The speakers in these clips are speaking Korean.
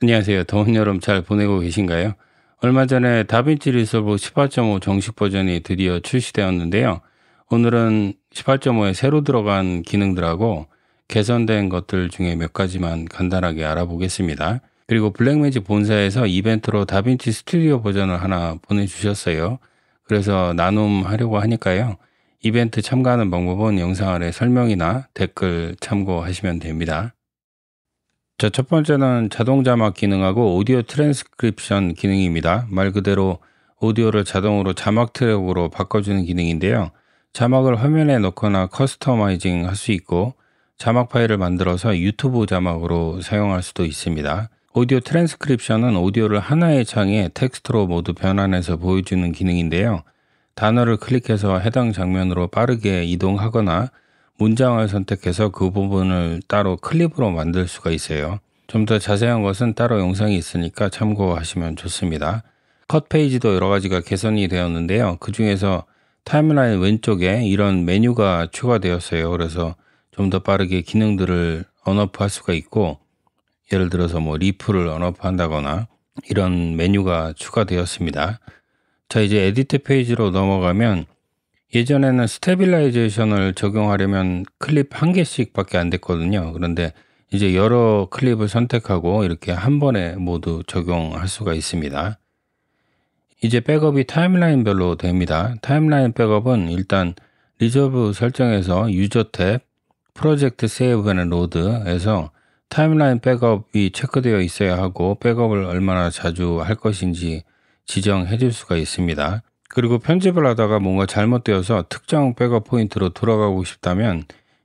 안녕하세요. 더운 여름 잘 보내고 계신가요? 얼마 전에 다빈치 리솔브 18.5 정식 버전이 드디어 출시되었는데요. 오늘은 18.5에 새로 들어간 기능들하고 개선된 것들 중에 몇 가지만 간단하게 알아보겠습니다. 그리고 블랙매직 본사에서 이벤트로 다빈치 스튜디오 버전을 하나 보내주셨어요. 그래서 나눔하려고 하니까요. 이벤트 참가하는 방법은 영상 아래 설명이나 댓글 참고하시면 됩니다. 자, 첫 번째는 자동 자막 기능하고 오디오 트랜스크립션 기능입니다. 말 그대로 오디오를 자동으로 자막 트랙으로 바꿔주는 기능인데요. 자막을 화면에 넣거나 커스터마이징 할 수 있고 자막 파일을 만들어서 유튜브 자막으로 사용할 수도 있습니다. 오디오 트랜스크립션은 오디오를 하나의 창에 텍스트로 모두 변환해서 보여주는 기능인데요. 단어를 클릭해서 해당 장면으로 빠르게 이동하거나 문장을 선택해서 그 부분을 따로 클립으로 만들 수가 있어요. 좀 더 자세한 것은 따로 영상이 있으니까 참고하시면 좋습니다. 컷 페이지도 여러 가지가 개선이 되었는데요. 그 중에서 타임라인 왼쪽에 이런 메뉴가 추가되었어요. 그래서 좀 더 빠르게 기능들을 언업할 어 수가 있고 예를 들어서 뭐 리프를 언업한다거나 어 이런 메뉴가 추가되었습니다. 자 이제 에디트 페이지로 넘어가면 예전에는 스테빌라이제이션을 적용하려면 클립 한 개씩밖에 안 됐거든요. 그런데 이제 여러 클립을 선택하고 이렇게 한 번에 모두 적용할 수가 있습니다. 이제 백업이 타임라인별로 됩니다. 타임라인 백업은 일단 리저브 설정에서 유저 탭, 프로젝트 세이브 앤 로드에서 타임라인 백업이 체크되어 있어야 하고 백업을 얼마나 자주 할 것인지 지정해 줄 수가 있습니다. 그리고 편집을 하다가 뭔가 잘못되어서 특정 백업 포인트로 돌아가고 싶다면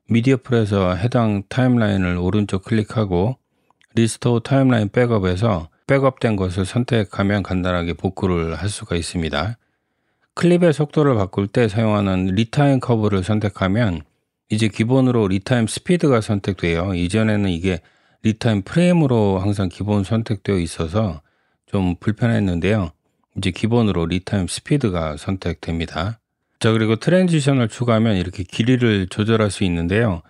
미디어풀에서 해당 타임라인을 오른쪽 클릭하고 리스토어 타임라인 백업에서 백업된 것을 선택하면 간단하게 복구를 할 수가 있습니다. 클립의 속도를 바꿀 때 사용하는 리타임 커브를 선택하면 이제 기본으로 리타임 스피드가 선택되어 이전에는 이게 리타임 프레임으로 항상 기본 선택되어 있어서 좀 불편했는데요. 이제 기본으로 리타임 스피드가 선택됩니다. 자, 그리고 트랜지션을 추가하면 이렇게 길이를 조절할 수 있는데요.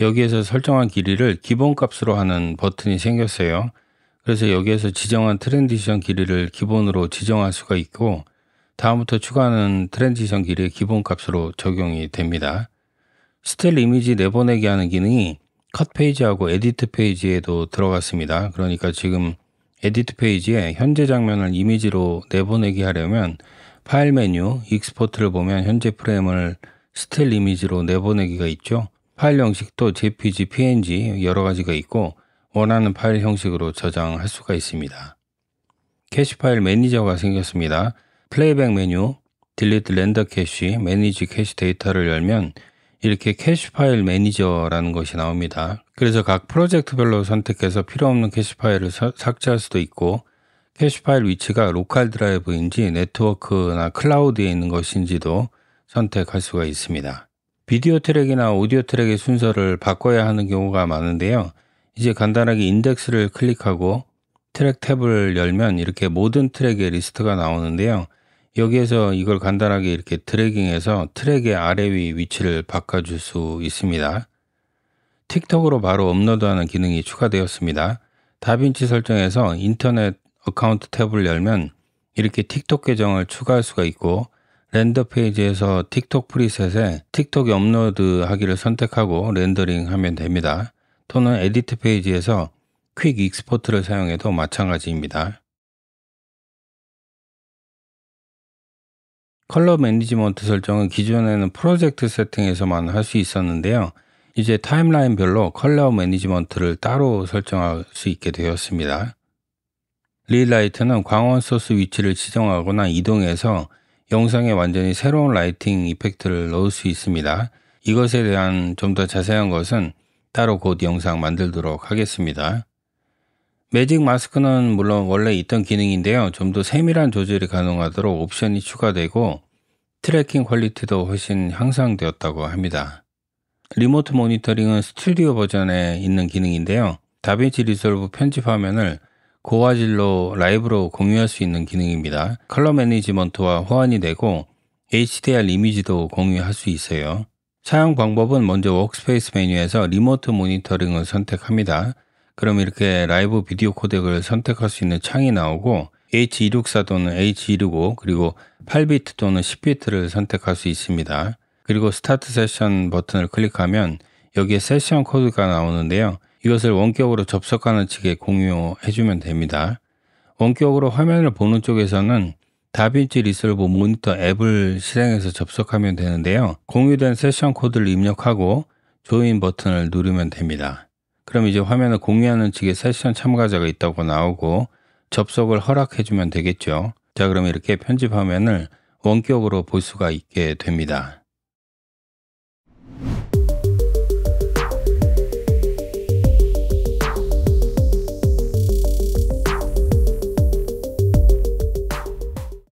여기에서 설정한 길이를 기본값으로 하는 버튼이 생겼어요. 그래서 여기에서 지정한 트랜지션 길이를 기본으로 지정할 수가 있고 다음부터 추가하는 트랜지션 길이의 기본값으로 적용이 됩니다. 스틸 이미지 내보내기 하는 기능이 컷 페이지하고 에디트 페이지에도 들어갔습니다. 그러니까 지금 에디트 페이지에 현재 장면을 이미지로 내보내기 하려면 파일 메뉴 익스포트를 보면 현재 프레임을 스틸 이미지로 내보내기가 있죠. 파일 형식도 JPG, PNG 여러 가지가 있고 원하는 파일 형식으로 저장할 수가 있습니다. 캐시 파일 매니저가 생겼습니다. 플레이백 메뉴, 딜리트 렌더 캐시, 매니지 캐시 데이터를 열면 이렇게 캐시 파일 매니저라는 것이 나옵니다. 그래서 각 프로젝트별로 선택해서 필요 없는 캐시 파일을 삭제할 수도 있고 캐시 파일 위치가 로컬 드라이브인지 네트워크나 클라우드에 있는 것인지도 선택할 수가 있습니다. 비디오 트랙이나 오디오 트랙의 순서를 바꿔야 하는 경우가 많은데요. 이제 간단하게 인덱스를 클릭하고 트랙 탭을 열면 이렇게 모든 트랙의 리스트가 나오는데요. 여기에서 이걸 간단하게 이렇게 드래깅해서 트랙의 아래 위 위치를 바꿔줄 수 있습니다. 틱톡으로 바로 업로드하는 기능이 추가되었습니다. 다빈치 설정에서 인터넷 어카운트 탭을 열면 이렇게 틱톡 계정을 추가할 수가 있고 렌더 페이지에서 틱톡 프리셋에 틱톡에 업로드하기를 선택하고 렌더링하면 됩니다. 또는 에디트 페이지에서 퀵 익스포트를 사용해도 마찬가지입니다. 컬러 매니지먼트 설정은 기존에는 프로젝트 세팅에서만 할 수 있었는데요. 이제 타임라인별로 컬러 매니지먼트를 따로 설정할 수 있게 되었습니다. 릴라이트는 광원 소스 위치를 지정하거나 이동해서 영상에 완전히 새로운 라이팅 이펙트를 넣을 수 있습니다. 이것에 대한 좀 더 자세한 것은 따로 곧 영상 만들도록 하겠습니다. 매직 마스크는 물론 원래 있던 기능인데요. 좀 더 세밀한 조절이 가능하도록 옵션이 추가되고 트래킹 퀄리티도 훨씬 향상되었다고 합니다. 리모트 모니터링은 스튜디오 버전에 있는 기능인데요. 다빈치 리솔브 편집 화면을 고화질로 라이브로 공유할 수 있는 기능입니다. 컬러 매니지먼트와 호환이 되고 HDR 이미지도 공유할 수 있어요. 사용 방법은 먼저 워크스페이스 메뉴에서 리모트 모니터링을 선택합니다. 그럼 이렇게 라이브 비디오 코덱을 선택할 수 있는 창이 나오고 H264 또는 H265 그리고 8비트 또는 10비트를 선택할 수 있습니다. 그리고 스타트 세션 버튼을 클릭하면 여기에 세션 코드가 나오는데요. 이것을 원격으로 접속하는 측에 공유해주면 됩니다. 원격으로 화면을 보는 쪽에서는 다빈치 리솔브 모니터 앱을 실행해서 접속하면 되는데요. 공유된 세션 코드를 입력하고 조인 버튼을 누르면 됩니다. 그럼 이제 화면을 공유하는 측에 세션 참가자가 있다고 나오고 접속을 허락해주면 되겠죠. 자, 그럼 이렇게 편집 화면을 원격으로 볼 수가 있게 됩니다.